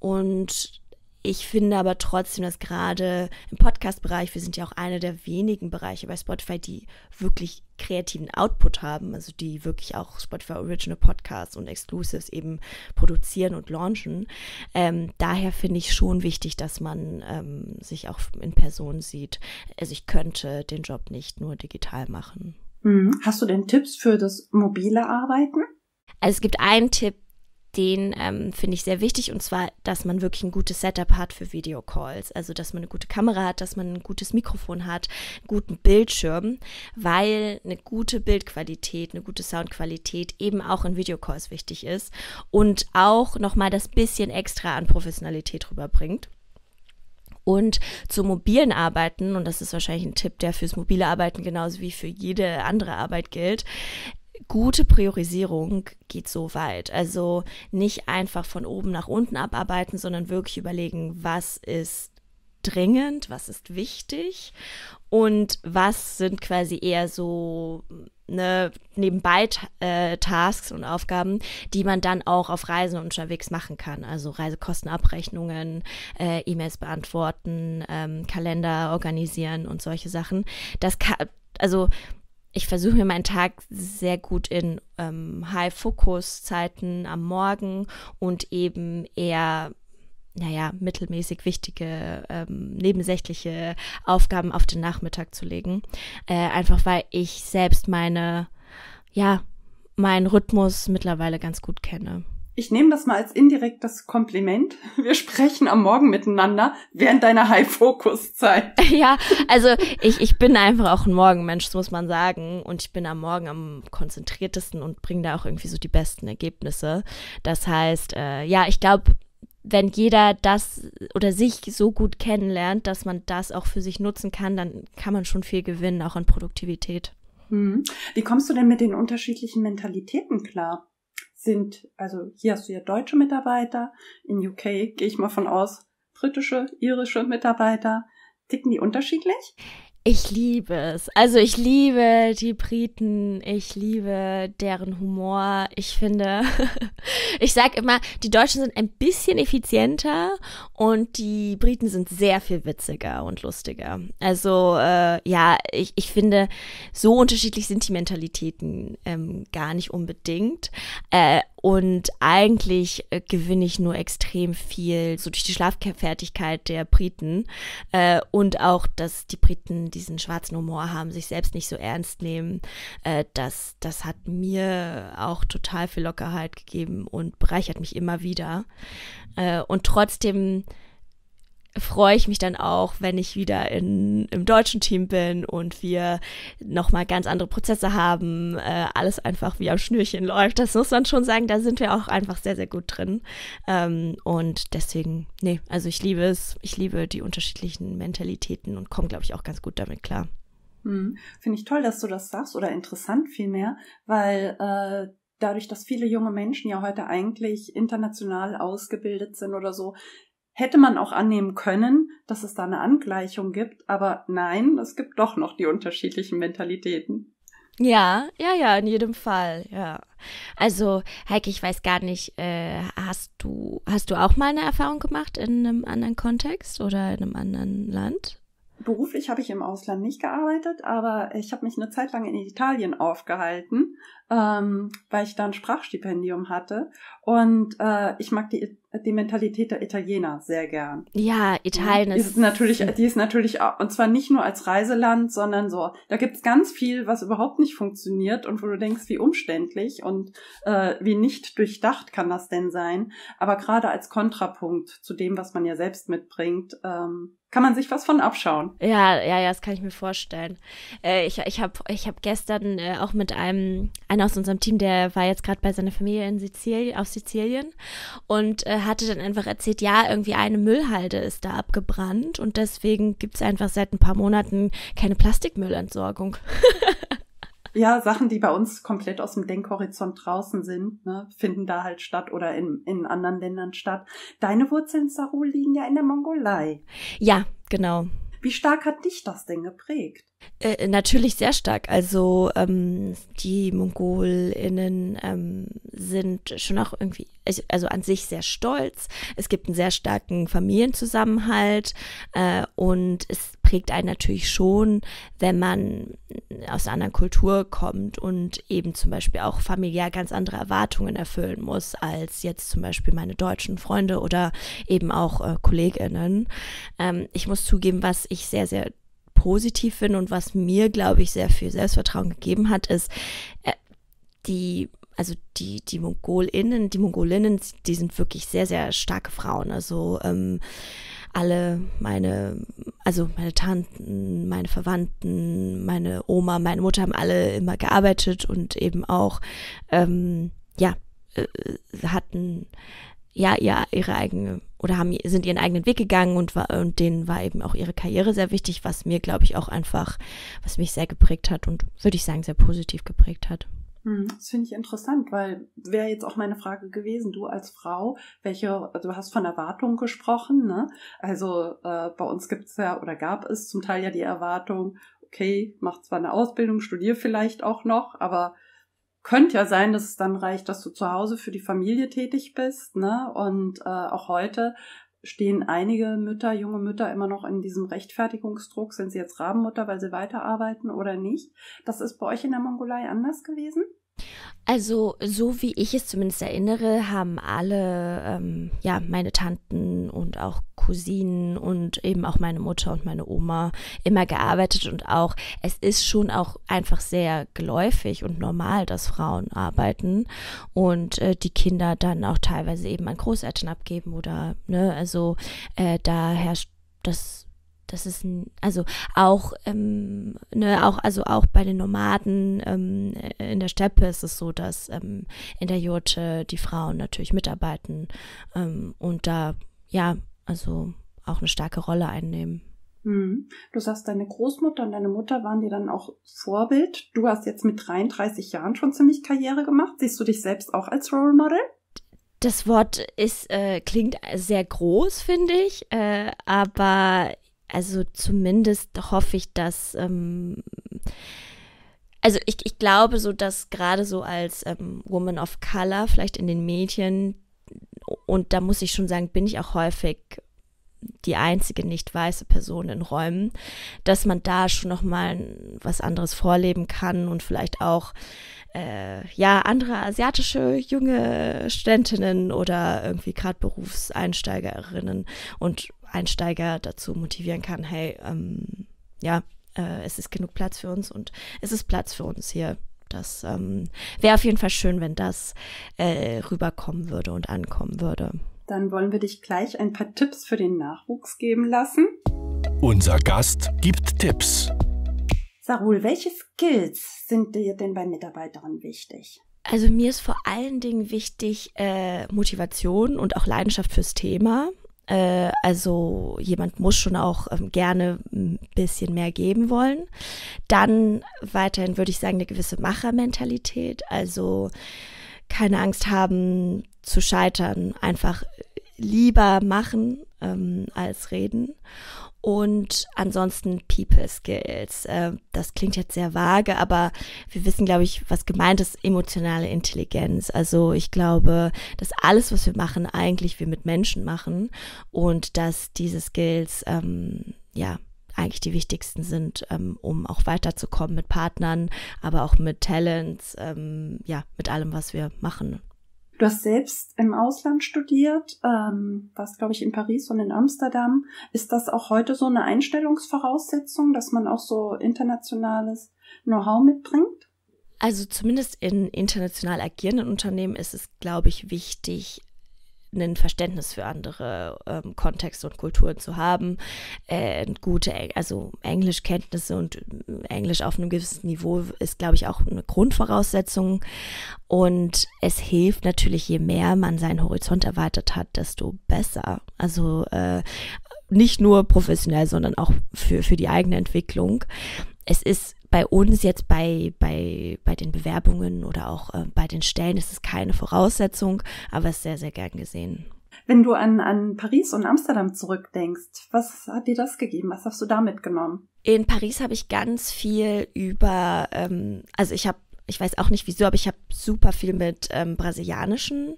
Und ich finde aber trotzdem, dass gerade im Podcast-Bereich, wir sind ja auch einer der wenigen Bereiche bei Spotify, die wirklich kreativen Output haben, also die wirklich auch Spotify Original Podcasts und Exclusives eben produzieren und launchen. Ähm, daher finde ich schon wichtig, dass man ähm, sich auch in Person sieht. Also ich könnte den Job nicht nur digital machen. Mhm. Hast du denn Tipps für das mobile Arbeiten? Also es gibt einen Tipp, den ähm, finde ich sehr wichtig und zwar, dass man wirklich ein gutes Setup hat für Videocalls. Also, dass man eine gute Kamera hat, dass man ein gutes Mikrofon hat, einen guten Bildschirm, weil eine gute Bildqualität, eine gute Soundqualität eben auch in Videocalls wichtig ist und auch nochmal das bisschen extra an Professionalität rüberbringt. Und zu mobilen Arbeiten, und das ist wahrscheinlich ein Tipp, der fürs mobile Arbeiten genauso wie für jede andere Arbeit gilt, gute Priorisierung geht so weit. Also nicht einfach von oben nach unten abarbeiten, sondern wirklich überlegen, was ist dringend, was ist wichtig und was sind quasi eher so ne, nebenbei äh, Tasks und Aufgaben, die man dann auch auf Reisen unterwegs machen kann. Also Reisekostenabrechnungen, äh, E-Mails beantworten, ähm, Kalender organisieren und solche Sachen. Das kann, also ich versuche mir meinen Tag sehr gut in ähm, high focus zeiten am Morgen und eben eher naja, mittelmäßig wichtige, ähm, nebensächliche Aufgaben auf den Nachmittag zu legen. Äh, einfach weil ich selbst meine, ja, meinen Rhythmus mittlerweile ganz gut kenne. Ich nehme das mal als indirektes Kompliment. Wir sprechen am Morgen miteinander während deiner High-Focus-Zeit. Ja, also ich, ich bin einfach auch ein Morgenmensch, muss man sagen. Und ich bin am Morgen am konzentriertesten und bringe da auch irgendwie so die besten Ergebnisse. Das heißt, äh, ja, ich glaube, wenn jeder das oder sich so gut kennenlernt, dass man das auch für sich nutzen kann, dann kann man schon viel gewinnen, auch an Produktivität. Hm. Wie kommst du denn mit den unterschiedlichen Mentalitäten klar? sind, also hier hast du ja deutsche Mitarbeiter, in UK gehe ich mal von aus, britische, irische Mitarbeiter. Ticken die unterschiedlich? Ich liebe es. Also ich liebe die Briten, ich liebe deren Humor. Ich finde, ich sage immer, die Deutschen sind ein bisschen effizienter und die Briten sind sehr viel witziger und lustiger. Also äh, ja, ich, ich finde, so unterschiedlich sind die Mentalitäten ähm, gar nicht unbedingt. Äh, und eigentlich äh, gewinne ich nur extrem viel, so durch die Schlaffertigkeit der Briten äh, und auch, dass die Briten diesen schwarzen Humor haben, sich selbst nicht so ernst nehmen. Äh, das, das hat mir auch total viel Lockerheit gegeben und bereichert mich immer wieder. Äh, und trotzdem freue ich mich dann auch, wenn ich wieder in, im deutschen Team bin und wir nochmal ganz andere Prozesse haben, äh, alles einfach wie am Schnürchen läuft. Das muss man schon sagen, da sind wir auch einfach sehr, sehr gut drin. Ähm, und deswegen, nee, also ich liebe es, ich liebe die unterschiedlichen Mentalitäten und komme, glaube ich, auch ganz gut damit klar. Hm. Finde ich toll, dass du das sagst oder interessant vielmehr, weil äh, dadurch, dass viele junge Menschen ja heute eigentlich international ausgebildet sind oder so, hätte man auch annehmen können, dass es da eine Angleichung gibt, aber nein, es gibt doch noch die unterschiedlichen Mentalitäten. Ja, ja, ja, in jedem Fall, ja. Also, Heike, ich weiß gar nicht, äh, hast du, hast du auch mal eine Erfahrung gemacht in einem anderen Kontext oder in einem anderen Land? Beruflich habe ich im Ausland nicht gearbeitet, aber ich habe mich eine Zeit lang in Italien aufgehalten ähm, weil ich da ein Sprachstipendium hatte. Und äh, ich mag die, die Mentalität der Italiener sehr gern. Ja, Italien ist, Die ist natürlich, die ist natürlich auch, und zwar nicht nur als Reiseland, sondern so, da gibt's ganz viel, was überhaupt nicht funktioniert und wo du denkst, wie umständlich und äh, wie nicht durchdacht kann das denn sein. Aber gerade als Kontrapunkt zu dem, was man ja selbst mitbringt, ähm, kann man sich was von abschauen. Ja, ja, ja, das kann ich mir vorstellen. Äh, ich ich habe ich hab gestern äh, auch mit einem einer aus unserem Team, der war jetzt gerade bei seiner Familie in Sizilien, auf Sizilien und äh, hatte dann einfach erzählt, ja, irgendwie eine Müllhalde ist da abgebrannt und deswegen gibt es einfach seit ein paar Monaten keine Plastikmüllentsorgung. ja, Sachen, die bei uns komplett aus dem Denkhorizont draußen sind, ne, finden da halt statt oder in, in anderen Ländern statt. Deine Wurzeln, Sarul, liegen ja in der Mongolei. Ja, genau. Wie stark hat dich das denn geprägt? Äh, natürlich sehr stark. Also ähm, die MongolInnen ähm, sind schon auch irgendwie, also, also an sich sehr stolz. Es gibt einen sehr starken Familienzusammenhalt äh, und es prägt einen natürlich schon, wenn man aus einer anderen Kultur kommt und eben zum Beispiel auch familiär ganz andere Erwartungen erfüllen muss, als jetzt zum Beispiel meine deutschen Freunde oder eben auch äh, KollegInnen. Ähm, ich muss zugeben, was ich sehr, sehr positiv finde und was mir, glaube ich, sehr viel Selbstvertrauen gegeben hat, ist äh, die also die, die Mongolinnen, die Mongolinnen, die sind wirklich sehr, sehr starke Frauen. Also ähm, alle meine, also meine Tanten, meine Verwandten, meine Oma, meine Mutter haben alle immer gearbeitet und eben auch, ähm, ja, äh, hatten ja, ihr, ihre eigene oder haben, sind ihren eigenen Weg gegangen und, war, und denen war eben auch ihre Karriere sehr wichtig, was mir, glaube ich, auch einfach, was mich sehr geprägt hat und würde ich sagen, sehr positiv geprägt hat. Hm, das finde ich interessant, weil wäre jetzt auch meine Frage gewesen, du als Frau, welche, also du hast von Erwartungen gesprochen, ne? Also äh, bei uns gibt es ja oder gab es zum Teil ja die Erwartung, okay, mach zwar eine Ausbildung, studier vielleicht auch noch, aber könnte ja sein, dass es dann reicht, dass du zu Hause für die Familie tätig bist. Ne? Und äh, auch heute stehen einige Mütter, junge Mütter immer noch in diesem Rechtfertigungsdruck, sind sie jetzt Rabenmutter, weil sie weiterarbeiten oder nicht. Das ist bei euch in der Mongolei anders gewesen? Also, so wie ich es zumindest erinnere, haben alle, ähm, ja, meine Tanten und auch Cousinen und eben auch meine Mutter und meine Oma immer gearbeitet und auch, es ist schon auch einfach sehr geläufig und normal, dass Frauen arbeiten und äh, die Kinder dann auch teilweise eben an Großeltern abgeben oder, ne, also äh, da herrscht das das ist ein, also auch, ähm, ne, auch, also auch bei den Nomaden ähm, äh, in der Steppe ist es so, dass ähm, in der Jurte die Frauen natürlich mitarbeiten ähm, und da ja, also auch eine starke Rolle einnehmen. Hm. Du sagst, deine Großmutter und deine Mutter waren dir dann auch Vorbild. Du hast jetzt mit 33 Jahren schon ziemlich Karriere gemacht. Siehst du dich selbst auch als Role Model? das Wort ist, äh, klingt sehr groß, finde ich, äh, aber also zumindest hoffe ich, dass. Ähm, also ich, ich glaube so, dass gerade so als ähm, Woman of Color, vielleicht in den Medien, und da muss ich schon sagen, bin ich auch häufig die einzige nicht weiße Person in Räumen, dass man da schon nochmal was anderes vorleben kann und vielleicht auch äh, ja andere asiatische junge Studentinnen oder irgendwie gerade Berufseinsteigerinnen und Einsteiger dazu motivieren kann, hey, ähm, ja, äh, es ist genug Platz für uns und es ist Platz für uns hier. Das ähm, wäre auf jeden Fall schön, wenn das äh, rüberkommen würde und ankommen würde. Dann wollen wir dich gleich ein paar Tipps für den Nachwuchs geben lassen. Unser Gast gibt Tipps. Sarul, welche Skills sind dir denn bei Mitarbeiterinnen wichtig? Also mir ist vor allen Dingen wichtig äh, Motivation und auch Leidenschaft fürs Thema. Äh, also jemand muss schon auch ähm, gerne ein bisschen mehr geben wollen. Dann weiterhin würde ich sagen, eine gewisse Machermentalität. Also keine Angst haben zu scheitern, einfach lieber machen ähm, als Reden. Und ansonsten People Skills. Äh, das klingt jetzt sehr vage, aber wir wissen, glaube ich, was gemeint ist, emotionale Intelligenz. Also ich glaube, dass alles, was wir machen, eigentlich wir mit Menschen machen und dass diese Skills, ähm, ja, eigentlich die wichtigsten sind, ähm, um auch weiterzukommen mit Partnern, aber auch mit Talents, ähm, ja, mit allem, was wir machen. Du hast selbst im Ausland studiert, ähm, warst, glaube ich, in Paris und in Amsterdam. Ist das auch heute so eine Einstellungsvoraussetzung, dass man auch so internationales Know-how mitbringt? Also zumindest in international agierenden Unternehmen ist es, glaube ich, wichtig, ein Verständnis für andere ähm, Kontexte und Kulturen zu haben, äh, gute, also Englischkenntnisse und äh, Englisch auf einem gewissen Niveau ist, glaube ich, auch eine Grundvoraussetzung. Und es hilft natürlich, je mehr man seinen Horizont erweitert hat, desto besser. Also äh, nicht nur professionell, sondern auch für, für die eigene Entwicklung. Es ist bei uns jetzt bei, bei, bei den Bewerbungen oder auch äh, bei den Stellen ist es keine Voraussetzung, aber es ist sehr, sehr gern gesehen. Wenn du an, an Paris und Amsterdam zurückdenkst, was hat dir das gegeben? Was hast du da mitgenommen? In Paris habe ich ganz viel über, ähm, also ich habe ich weiß auch nicht wieso, aber ich habe super viel mit ähm, brasilianischen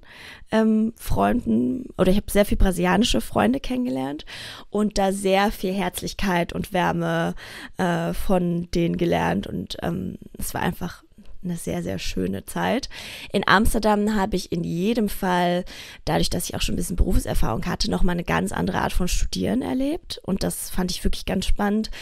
ähm, Freunden oder ich habe sehr viel brasilianische Freunde kennengelernt und da sehr viel Herzlichkeit und Wärme äh, von denen gelernt und ähm, es war einfach eine sehr, sehr schöne Zeit. In Amsterdam habe ich in jedem Fall, dadurch, dass ich auch schon ein bisschen Berufserfahrung hatte, nochmal eine ganz andere Art von Studieren erlebt. Und das fand ich wirklich ganz spannend.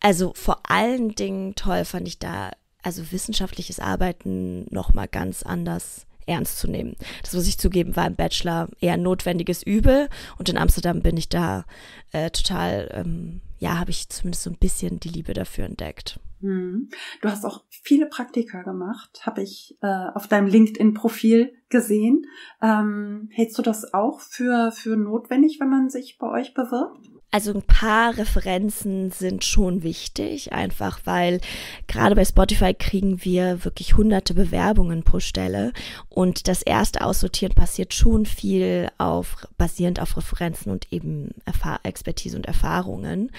Also vor allen Dingen toll fand ich da also wissenschaftliches Arbeiten nochmal ganz anders ernst zu nehmen. Das muss ich zugeben, war im Bachelor eher ein notwendiges Übel und in Amsterdam bin ich da äh, total, ähm, ja, habe ich zumindest so ein bisschen die Liebe dafür entdeckt. Hm. Du hast auch viele Praktika gemacht, habe ich äh, auf deinem LinkedIn-Profil gesehen. Ähm, hältst du das auch für, für notwendig, wenn man sich bei euch bewirbt? also ein paar Referenzen sind schon wichtig, einfach weil gerade bei Spotify kriegen wir wirklich hunderte Bewerbungen pro Stelle und das erste Aussortieren passiert schon viel auf, basierend auf Referenzen und eben Erfahr Expertise und Erfahrungen.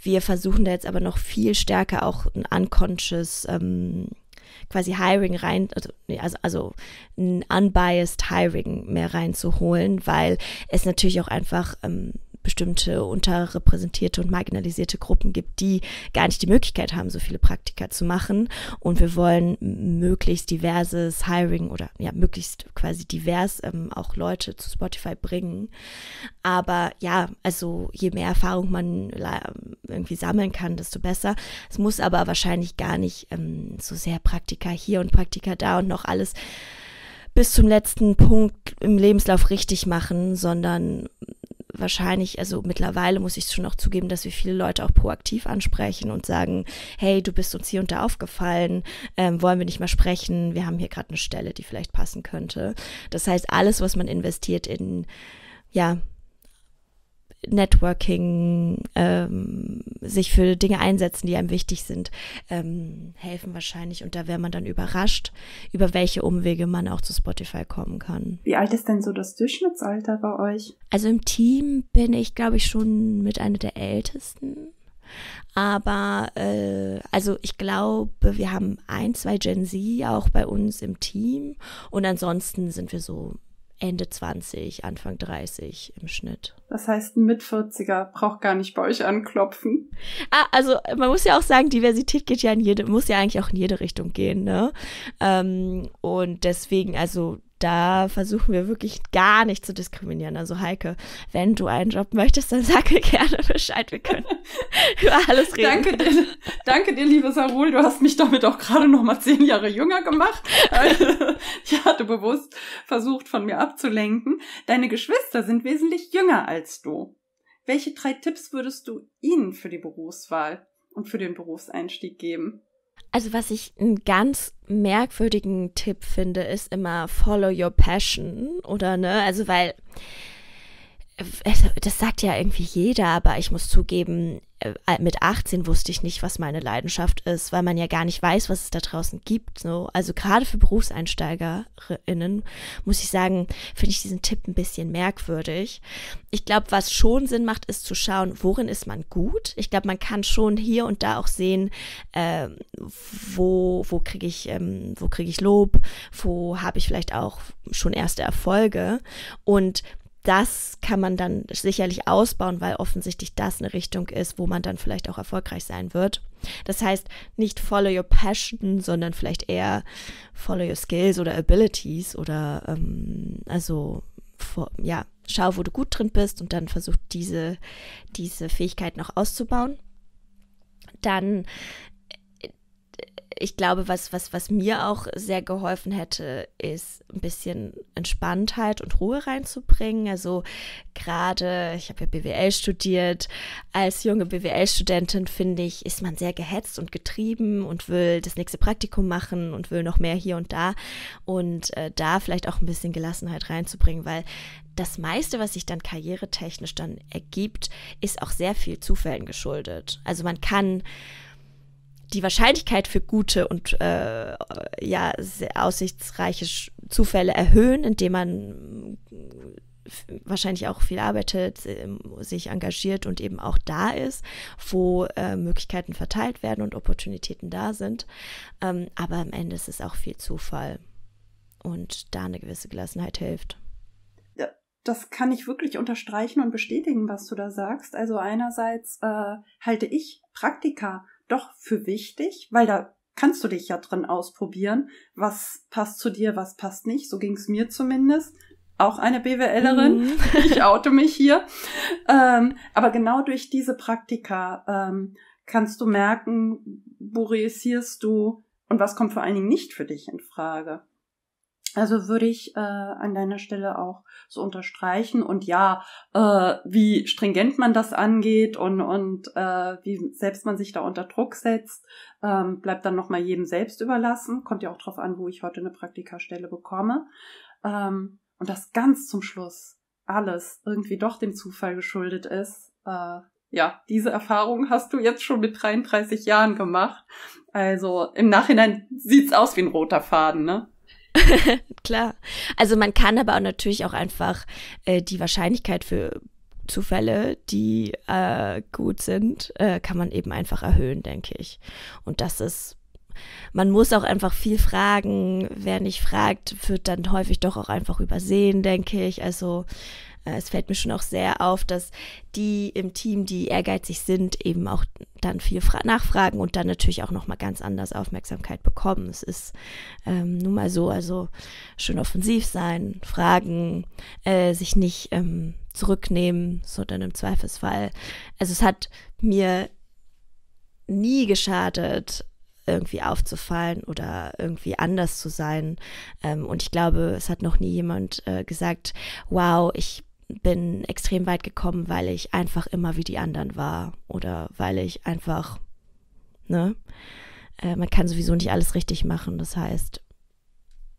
Wir versuchen da jetzt aber noch viel stärker auch ein unconscious ähm, quasi Hiring rein, also, also, also ein unbiased Hiring mehr reinzuholen, weil es natürlich auch einfach ähm, bestimmte unterrepräsentierte und marginalisierte Gruppen gibt, die gar nicht die Möglichkeit haben, so viele Praktika zu machen. Und wir wollen möglichst diverses Hiring oder ja, möglichst quasi divers ähm, auch Leute zu Spotify bringen. Aber ja, also je mehr Erfahrung man irgendwie sammeln kann, desto besser. Es muss aber wahrscheinlich gar nicht ähm, so sehr Praktika hier und Praktika da und noch alles bis zum letzten Punkt im Lebenslauf richtig machen, sondern wahrscheinlich, also mittlerweile muss ich schon auch zugeben, dass wir viele Leute auch proaktiv ansprechen und sagen, hey, du bist uns hier und da aufgefallen, ähm, wollen wir nicht mal sprechen, wir haben hier gerade eine Stelle, die vielleicht passen könnte. Das heißt, alles, was man investiert in, ja, Networking, ähm, sich für Dinge einsetzen, die einem wichtig sind, ähm, helfen wahrscheinlich. Und da wäre man dann überrascht, über welche Umwege man auch zu Spotify kommen kann. Wie alt ist denn so das Durchschnittsalter bei euch? Also im Team bin ich, glaube ich, schon mit einer der ältesten. Aber äh, also ich glaube, wir haben ein, zwei Gen Z auch bei uns im Team und ansonsten sind wir so Ende 20, Anfang 30 im Schnitt. Das heißt, ein Mit-40er braucht gar nicht bei euch anklopfen. Ah, also man muss ja auch sagen, Diversität geht ja in jede, muss ja eigentlich auch in jede Richtung gehen, ne? Ähm, und deswegen, also da versuchen wir wirklich gar nicht zu diskriminieren. Also Heike, wenn du einen Job möchtest, dann sag mir gerne Bescheid. Wir können über alles reden. Danke dir, danke dir, liebe Sarul. Du hast mich damit auch gerade noch mal zehn Jahre jünger gemacht. Also, ich hatte bewusst versucht, von mir abzulenken. Deine Geschwister sind wesentlich jünger als du. Welche drei Tipps würdest du ihnen für die Berufswahl und für den Berufseinstieg geben? Also was ich einen ganz merkwürdigen Tipp finde, ist immer Follow Your Passion oder ne, also weil also, das sagt ja irgendwie jeder, aber ich muss zugeben, äh, mit 18 wusste ich nicht, was meine Leidenschaft ist, weil man ja gar nicht weiß, was es da draußen gibt. So. Also gerade für BerufseinsteigerInnen muss ich sagen, finde ich diesen Tipp ein bisschen merkwürdig. Ich glaube, was schon Sinn macht, ist zu schauen, worin ist man gut. Ich glaube, man kann schon hier und da auch sehen, äh, wo, wo kriege ich, ähm, krieg ich Lob, wo habe ich vielleicht auch schon erste Erfolge. Und das kann man dann sicherlich ausbauen, weil offensichtlich das eine Richtung ist, wo man dann vielleicht auch erfolgreich sein wird. Das heißt, nicht follow your passion, sondern vielleicht eher follow your skills oder abilities oder ähm, also ja, schau, wo du gut drin bist und dann versuch diese, diese Fähigkeit noch auszubauen. Dann ich glaube, was, was, was mir auch sehr geholfen hätte, ist ein bisschen Entspanntheit und Ruhe reinzubringen. Also gerade, ich habe ja BWL studiert, als junge BWL-Studentin finde ich, ist man sehr gehetzt und getrieben und will das nächste Praktikum machen und will noch mehr hier und da. Und äh, da vielleicht auch ein bisschen Gelassenheit reinzubringen, weil das meiste, was sich dann karrieretechnisch dann ergibt, ist auch sehr viel Zufällen geschuldet. Also man kann die Wahrscheinlichkeit für gute und äh, ja, sehr aussichtsreiche Zufälle erhöhen, indem man wahrscheinlich auch viel arbeitet, ähm, sich engagiert und eben auch da ist, wo äh, Möglichkeiten verteilt werden und Opportunitäten da sind. Ähm, aber am Ende ist es auch viel Zufall und da eine gewisse Gelassenheit hilft. Ja, das kann ich wirklich unterstreichen und bestätigen, was du da sagst. Also einerseits äh, halte ich Praktika doch für wichtig, weil da kannst du dich ja drin ausprobieren, was passt zu dir, was passt nicht. So ging's mir zumindest. Auch eine BWLerin, mhm. ich oute mich hier. Ähm, aber genau durch diese Praktika ähm, kannst du merken, wo reüssierst du und was kommt vor allen Dingen nicht für dich in Frage. Also würde ich äh, an deiner Stelle auch so unterstreichen. Und ja, äh, wie stringent man das angeht und, und äh, wie selbst man sich da unter Druck setzt, ähm, bleibt dann nochmal jedem selbst überlassen. Kommt ja auch drauf an, wo ich heute eine Praktikastelle bekomme. Ähm, und das ganz zum Schluss alles irgendwie doch dem Zufall geschuldet ist. Äh, ja, diese Erfahrung hast du jetzt schon mit 33 Jahren gemacht. Also im Nachhinein sieht's aus wie ein roter Faden, ne? Klar. Also man kann aber auch natürlich auch einfach äh, die Wahrscheinlichkeit für Zufälle, die äh, gut sind, äh, kann man eben einfach erhöhen, denke ich. Und das ist, man muss auch einfach viel fragen. Wer nicht fragt, wird dann häufig doch auch einfach übersehen, denke ich. Also äh, es fällt mir schon auch sehr auf, dass die im Team, die ehrgeizig sind, eben auch dann viel nachfragen und dann natürlich auch nochmal ganz anders Aufmerksamkeit bekommen. Es ist ähm, nun mal so, also schön offensiv sein, fragen, äh, sich nicht ähm, zurücknehmen, sondern im Zweifelsfall. Also es hat mir nie geschadet, irgendwie aufzufallen oder irgendwie anders zu sein. Ähm, und ich glaube, es hat noch nie jemand äh, gesagt, wow, ich bin extrem weit gekommen, weil ich einfach immer wie die anderen war oder weil ich einfach, ne, äh, man kann sowieso nicht alles richtig machen. Das heißt,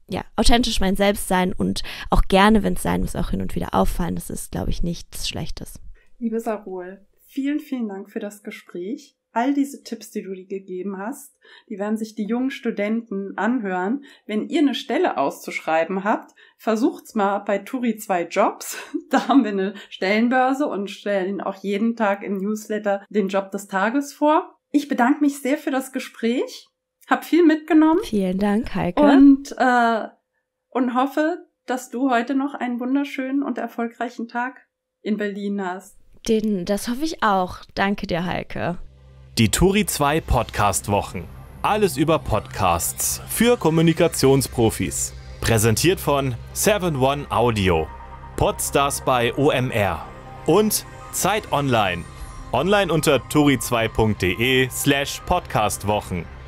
ja, authentisch mein Selbst sein und auch gerne, wenn es sein muss, auch hin und wieder auffallen. Das ist, glaube ich, nichts Schlechtes. Liebe Sarul, vielen, vielen Dank für das Gespräch all diese Tipps, die du dir gegeben hast, die werden sich die jungen Studenten anhören. Wenn ihr eine Stelle auszuschreiben habt, versucht's mal bei Turi 2 Jobs. Da haben wir eine Stellenbörse und stellen auch jeden Tag im Newsletter den Job des Tages vor. Ich bedanke mich sehr für das Gespräch. Hab viel mitgenommen. Vielen Dank, Heike. Und, äh, und hoffe, dass du heute noch einen wunderschönen und erfolgreichen Tag in Berlin hast. Den, das hoffe ich auch. Danke dir, Heike. Die Turi 2 Podcast Wochen. Alles über Podcasts für Kommunikationsprofis. Präsentiert von 7-One Audio, Podstars bei OMR und Zeit Online. Online unter turi2.de slash podcastwochen.